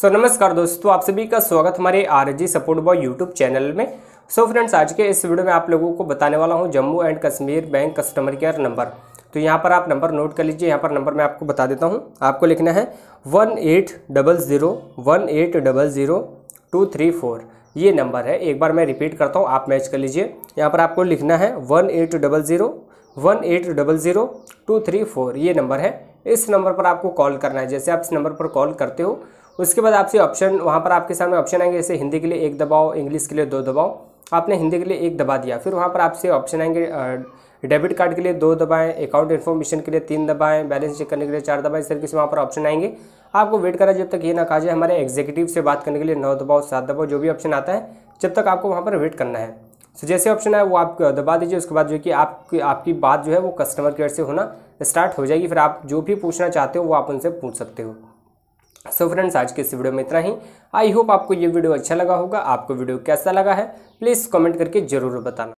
सो so, नमस्कार दोस्तों आप सभी का स्वागत हमारे R G support boy YouTube channel में सो so, फ्रेंड्स आज के इस वीडियो में आप लोगों को बताने वाला हूँ Jammu and Kashmir bank customer care number तो यहाँ पर आप नंबर नोट कर लीजिए यहाँ पर नंबर मैं आपको बता देता हूँ आपको लिखना है one eight double zero one eight double zero two three four ये नंबर है एक बार मैं रिपीट करता हूँ आप मैच कर लीजिए यहाँ पर आपको लिखना है one eight double zero one eight double zero two three four ये नंबर है इस नंबर पर आपको कॉल करना है जैसे आप इस नंबर पर कॉल करते हो उसके बाद आपसे ऑप्शन वहाँ पर आपके सामने ऑप्शन आएंगे जैसे हिंदी के लिए एक दबाओ इंग्लिश के लिए दो दबाओ आपने हिंदी के लिए एक दबा दिया फिर वहाँ पर आपसे ऑप्शन आएंगे डेबिट कार्ड के लिए दो दबाएं अकाउंट इन्फॉर्मेशन के लिए तीन दबाएं बैलेंस चेक करने के लिए चार दबाएं इस तरीके से वहाँ पर ऑप्शन आएंगे आपको वेट करा जब तक ये ना कहा जाए हमारे एग्जीक्यूटिव से बात करने के लिए नौ दबाओ सात दबाओ जो भी ऑप्शन आता है जब तक आपको वहाँ पर वेट करना है सो जैसे ऑप्शन है वो आप दबा दीजिए उसके बाद जो कि आपकी आपकी बात जो है वो कस्टमर केयर से होना स्टार्ट हो जाएगी फिर आप जो भी पूछना चाहते हो वो आप उनसे पूछ सकते हो सो so फ्रेंड्स आज के इस वीडियो में इतना ही आई होप आपको ये वीडियो अच्छा लगा होगा आपको वीडियो कैसा लगा है प्लीज़ कमेंट करके ज़रूर बताना